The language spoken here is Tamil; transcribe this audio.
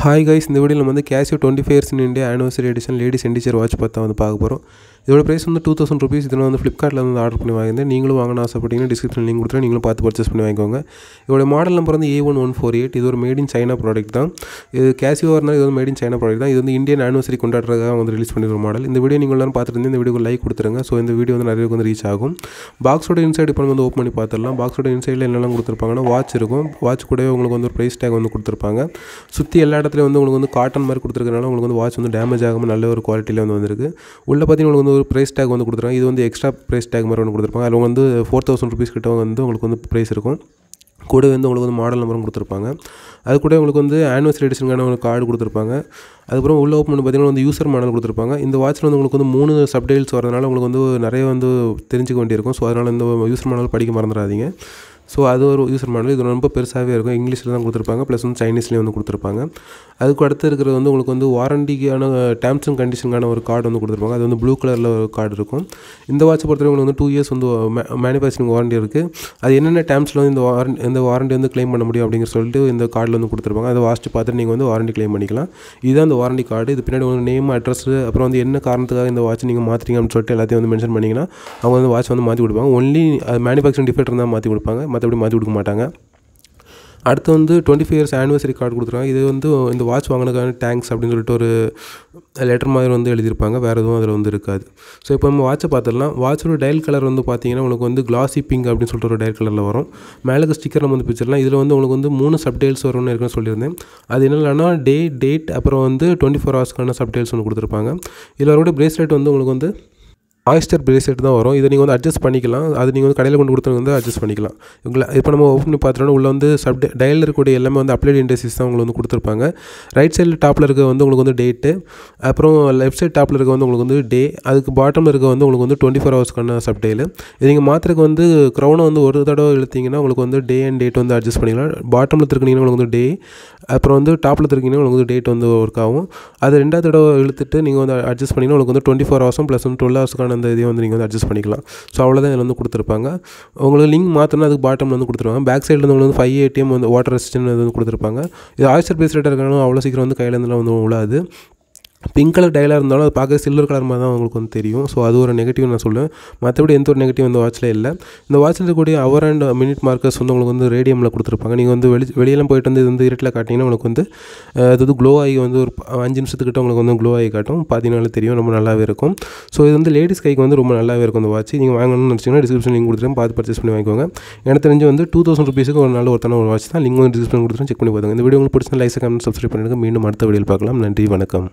ஹாய் கைஸ் இந்த வீடியோ நம்ம வந்து Casio twenty five years in India anniversary edition ladies இண்டிச்சர் வாட்ச் பார்த்தா வந்து பார்க்க போகிறோம் இதோட ப்ரைஸ் வந்து டூ தௌசண்ட் ருபீஸ் இதெல்லாம் வந்து ஃப்ளிப்கார்ட்டில் வந்து ஆர்டர் பண்ணி வாங்கிருந்தேன் நீங்களும் வாங்கின ஆசைப்பட்டீங்கன்னா டிஸ்கிரிப்ஷன் லிங்க் கொடுத்துட்டு நீங்களும் பார்த்து பர்ச்சேஸ் பண்ணி வாங்கிக்கோங்க இதோட மாடல் நம்பர் வந்து A one one four eight இது ஒரு மேட் இன் சைனா ப்ராடக்ட் தான் இது கேஷியோ இருந்தால் இது வந்து மேட் இன் சைனா ப்ராடக்ட் தான் இது வந்து இந்தியன் ஆனிவர்சரி கொண்டாடுறதுக்காக வந்து ரிலீஸ் ஒரு மாடல் இந்த வீடியோ நீங்கள் எல்லாரும் பார்த்துட்டு இந்த வீடியோக்கு லைக் கொடுத்துருங்க ஸோ இந்த வீடியோ வந்து நிறைய வந்து ரீச் ஆகும் பாக்ஸோட இன்சைட் இப்போ வந்து ஓப்பன் பண்ணி பார்த்துடலாம் பாக்ஸோட இன்சைடில் என்னெல்லாம் கொடுத்துருப்பாங்கன்னா வாட்ச் இருக்கும் வாட்ச் கூட உங்களுக்கு வந்து ஒரு ப்ரைஸ் டேக் வந்து கொடுத்துருப்பாங்க சுற்றி எல்லா இடத்துல வந்து உங்களுக்கு வந்து காட்டன் மாதிரி கொடுத்துருக்கனால உங்களுக்கு வந்து வாட்ச் வந்து டேமேஜ் ஆகாமல் நல்ல ஒரு குவாலிட்டியில் வந்து வந்திருக்கு உள்ளே பார்த்தீங்கன்னா உங்களுக்கு வந்து ஒரு ப்ரைஸ் டேக் வந்து கொடுத்துருக்காங்க இது வந்து எக்ஸ்ட்ரா ப்ரைஸ் டேக் மாதிரி ஒன்று கொடுத்துருப்பாங்க அதில் வந்து ஃபோர் தௌசண்ட் ருபீஸ் கிட்ட வந்து உங்களுக்கு வந்து ப்ரைஸ் இருக்கும் கூட வந்து உங்களுக்கு வந்து மாடல் நம்பரும் கொடுத்துருப்பாங்க அது கூட உங்களுக்கு வந்து ஆனிவர்சரி எடிஷனுக்கான ஒரு கார்டு கொடுத்துருப்பாங்க அதுக்கப்புறம் உள்ள ஓப்பன் பண்ணி பார்த்தீங்கன்னா வந்து யூசர் மாடல் கொடுத்துருப்பாங்க இந்த வாட்சில் வந்து உங்களுக்கு வந்து மூணு சப்டைல்ஸ் வரதுனால உங்களுக்கு வந்து நிறைய வந்து தெரிஞ்சுக்க வேண்டியிருக்கும் ஸோ அதனால் இந்த யூசர் மாடல் படிக்க மறந்துடாதீங்க ஸோ அது ஒரு யூசர் மாடல் இது ரொம்ப பெருசாகவே இருக்கும் இங்கிலீஷில் தான் கொடுத்துருப்பாங்க ப்ளஸ் வந்து சைனீஸ்லேயும் வந்து கொடுத்துருப்பாங்க அதுக்கு அடுத்து இருக்கிறது வந்து உங்களுக்கு வந்து வாரண்டிக்கான டேர்ம்ஸ் அண்ட் கண்டிஷனுக்கான ஒரு கார்டு வந்து கொடுத்துருப்பாங்க அது வந்து ப்ளூ கலரில் ஒரு கார்டு இருக்கும் இந்த வாட்ச் பொறுத்தவரை உங்களுக்கு வந்து டூ இயர்ஸ் வந்து மேனுஃபேக்சரிங் வாரண்டி இருக்குது அது என்னென்ன டேர்ம்ஸில் வந்து இந்த வாரண்டி இந்த வாரண்டி வந்து கிளைம் பண்ண முடியும் அப்படிங்கிற சொல்லிட்டு இந்த கார்டில் வந்து கொடுத்துருப்பாங்க அதை வாட்ச் பார்த்துட்டு நீங்கள் வந்து வாரண்டி கிளைம் பண்ணிக்கலாம் இதுதான் அந்த வாரண்டி கார்டு இது பின்னாடி உங்கள் நேம் அட்ரஸ் அப்புறம் வந்து என்ன காரணத்துக்காக இந்த வாட்ச் நீங்கள் மாற்றிங்க அப்படின்னு சொல்லிட்டு எல்லாத்தையும் வந்து மென்ஷன் பண்ணிங்கன்னா அவங்க வந்து வாட்ச் வந்து மாற்றி கொடுப்பாங்க ஒன்லி அது மேனுஃபேக்சரிங் டிஃபெக்ட் இருந்தால் மாற்றி கொடுப்பாங்க மற்றபடி மாற்றி கொடுக்க மாட்டாங்க அடுத்து வந்து twenty five years anniversary card கொடுத்துருக்காங்க இது வந்து இந்த வாட்ச் வாங்கினதுக்கான தேங்க்ஸ் அப்படின்னு சொல்லிட்டு ஒரு லெட்டர் மாதிரி வந்து எழுதியிருப்பாங்க வேறு எதுவும் அதில் வந்து இருக்காது ஸோ இப்போ நம்ம வாட்சை பார்த்துடலாம் வாட்சோட டயல் கலர் வந்து பார்த்தீங்கன்னா உங்களுக்கு வந்து கிளாசி பிங்க் அப்படின்னு சொல்லிட்டு ஒரு டயல் கலரில் வரும் மேலே ஸ்டிக்கர் நம்ம வந்து பிச்சிடலாம் இதில் வந்து உங்களுக்கு வந்து மூணு சப்டைல்ஸ் வரும்னு இருக்குன்னு சொல்லியிருந்தேன் அது என்னென்னா டே டேட் அப்புறம் வந்து டுவெண்ட்டி ஃபோர் ஹவர்ஸ்க்கான சப்டைல்ஸ் ஒன்று கொடுத்துருப்பாங்க இதில் வரக்கூடிய பிரேஸ்லெட் வந்து உங்களுக்கு வந்து ஆயிஸ்டர் பிரேஸ்லெட் தான் வரும் இதை நீங்கள் வந்து அட்ஜஸ்ட் பண்ணிக்கலாம் அது நீங்கள் வந்து கடையில் கொண்டு கொடுத்தவங்க வந்து அட்ஜஸ்ட் பண்ணிக்கலாம் உங்களை இப்போ நம்ம ஓப்பன் பண்ணி பார்த்தோன்னா உள்ளே வந்து சப் டயலில் இருக்கக்கூடிய எல்லாமே வந்து அப்ளைட் இண்டஸ்ட்ரீஸ் தான் உங்களுக்கு வந்து கொடுத்துருப்பாங்க ரைட் சைடில் டாப்பில் இருக்க வந்து உங்களுக்கு வந்து டேட்டு அப்புறம் லெஃப்ட் சைட் டாப்பில் இருக்க வந்து உங்களுக்கு வந்து டே அதுக்கு பாட்டமில் இருக்க வந்து உங்களுக்கு வந்து டுவெண்ட்டி ஃபோர் ஹவர்ஸ்க்கான சப் டேயில் இது நீங்கள் மாத்திரக்கு வந்து க்ரௌனை வந்து ஒரு தடவை இழுத்திங்கன்னா உங்களுக்கு வந்து டே அண்ட் டேட் வந்து அட்ஜஸ்ட் பண்ணிக்கலாம் பாட்டமில் திருக்கினீங்கன்னா உங்களுக்கு வந்து டே அப்புறம் வந்து டாப்பில் இருக்கீங்கன்னா உங்களுக்கு வந்து டேட் வந்து ஒர்க் ஆகும் அது ரெண்டாவது தடவை இழுத்துட்டு நீங்கள் வந்து அட்ஜஸ்ட் பண்ணிங்கன்னா உங்களுக்கு வந்து டுவெண்ட்டி ஃபோர் ஹவர்ஸும் ப்ளஸ் வந்து டுவெல் ஹவர்ஸ்க்கான அதுக்கான அந்த இதையும் வந்து நீங்கள் வந்து அட்ஜஸ்ட் பண்ணிக்கலாம் ஸோ அவ்வளோதான் இதில் வந்து கொடுத்துருப்பாங்க உங்களுக்கு லிங்க் மாற்றினா அதுக்கு பாட்டமில் வந்து கொடுத்துருவாங்க பேக் சைடில் வந்து ஃபைவ் ஏடிஎம் வந்து வாட்டர் ரெசிஸ்டன் வந்து கொடுத்துருப்பாங்க இது ஆய்ச்சர் பேஸ் ரேட்டாக இருக்கணும் அவ்வளோ சீக்கிரம் வந்து கையிலேருந்துலாம் வந்து உள்ளாது பிங்க் கலர் டயலாக இருந்தாலும் அது பார்க்க சில்வர் கலர் மாதிரி தான் உங்களுக்கு வந்து தெரியும் ஸோ அது ஒரு நெகட்டிவ் நான் சொல்லுவேன் மற்றபடி எந்த ஒரு நெகட்டிவ் இந்த வாட்சில் இல்லை இந்த வாட்சில் இருக்கக்கூடிய அவர் அண்ட் மினிட் மார்க்கர்ஸ் வந்து உங்களுக்கு வந்து ரேடியமில் கொடுத்துருப்பாங்க நீங்கள் வந்து வெளி வெளியெல்லாம் போயிட்டு வந்து இது வந்து இருட்டில் காட்டிங்கன்னா உங்களுக்கு வந்து அது வந்து க்ளோ ஆகி வந்து ஒரு அஞ்சு நிமிஷத்துக்கிட்ட உங்களுக்கு வந்து க்ளோ ஆகி காட்டும் பார்த்தீங்கனாலே தெரியும் ரொம்ப நல்லாவே இருக்கும் ஸோ இது வந்து லேடிஸ் கைக்கு வந்து ரொம்ப நல்லாவே இருக்கும் இந்த வாட்ச் நீங்கள் வாங்கணும்னு நினச்சிங்கன்னா டிஸ்கிரிப்ஷன் லிங்க் கொடுத்துருவேன் பார்த்து பர்ச்சேஸ் பண்ணி வாங்கிக்கோங்க எனக்கு தெரிஞ்சு வந்து டூ தௌசண்ட் ருபீஸுக்கு ஒரு நாள் ஒருத்தான ஒரு வாட்ச் தான் லிங்க் வந்து டிஸ்கிரிப்ஷன் கொடுத்துருவேன் செக் பண்ணி பார்த்துங்க இந்த வீடியோ உங்களுக்கு பிடிச்ச லைக் கமெண்ட் சப்ஸ்கிரைப் பண்ணிடுங்க மீண்டும் அடுத்த வீடியோ பார்க்கலாம் நன்றி வணக்கம்